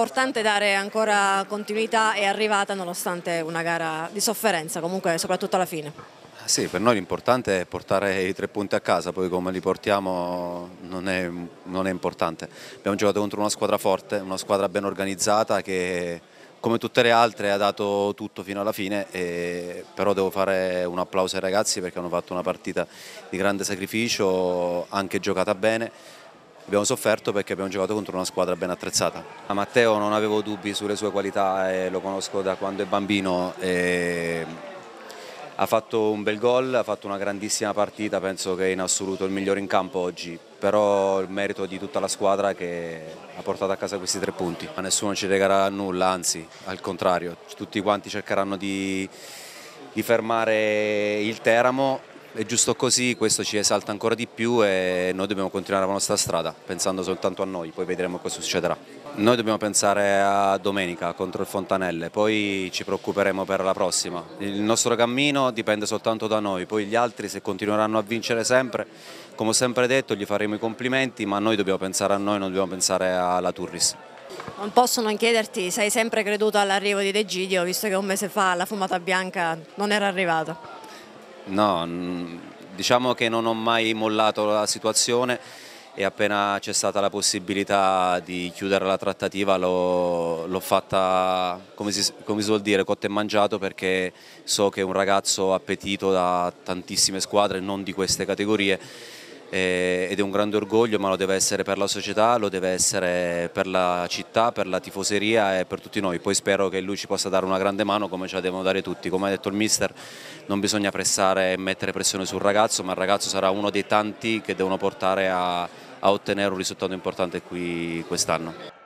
importante dare ancora continuità e arrivata nonostante una gara di sofferenza, comunque soprattutto alla fine. Ah, sì, per noi l'importante è portare i tre punti a casa, poi come li portiamo non è, non è, importante. Abbiamo giocato contro una squadra forte, una squadra ben organizzata che come tutte le altre ha dato tutto fino alla fine, e, però devo fare un applauso ai ragazzi perché hanno fatto una partita di grande sacrificio, anche giocata bene abbiamo sofferto perché abbiamo giocato contro una squadra ben attrezzata. A Matteo non avevo dubbi sulle sue qualità, eh, lo conosco da quando è bambino. Eh, ha fatto un bel gol, ha fatto una grandissima partita, penso che è in assoluto il migliore in campo oggi, però il merito di tutta la squadra che ha portato a casa questi tre punti. Ma nessuno ci regala nulla, anzi, al contrario, tutti quanti cercheranno di, di fermare il Teramo è giusto così, questo ci esalta ancora di più e noi dobbiamo continuare la nostra strada pensando soltanto a noi, poi vedremo cosa succederà. Noi dobbiamo pensare a domenica contro il Fontanelle, poi ci preoccuperemo per la prossima. Il nostro cammino dipende soltanto da noi, poi gli altri se continueranno a vincere sempre, come ho sempre detto, gli faremo i complimenti, ma noi dobbiamo pensare a noi, non dobbiamo pensare alla Turris. Non posso non chiederti, se hai sempre creduto all'arrivo di De Gidio, visto che un mese fa la fumata bianca non era arrivata. No, diciamo che non ho mai mollato la situazione e appena c'è stata la possibilità di chiudere la trattativa l'ho fatta, come si, come si vuol dire, cotto e mangiato perché so che è un ragazzo appetito da tantissime squadre, non di queste categorie eh, ed è un grande orgoglio ma lo deve essere per la società, lo deve essere per la città, per la tifoseria e per tutti noi, poi spero che lui ci possa dare una grande mano come ce la devono dare tutti, come ha detto il mister non bisogna pressare e mettere pressione sul ragazzo ma il ragazzo sarà uno dei tanti che devono portare a, a ottenere un risultato importante qui quest'anno.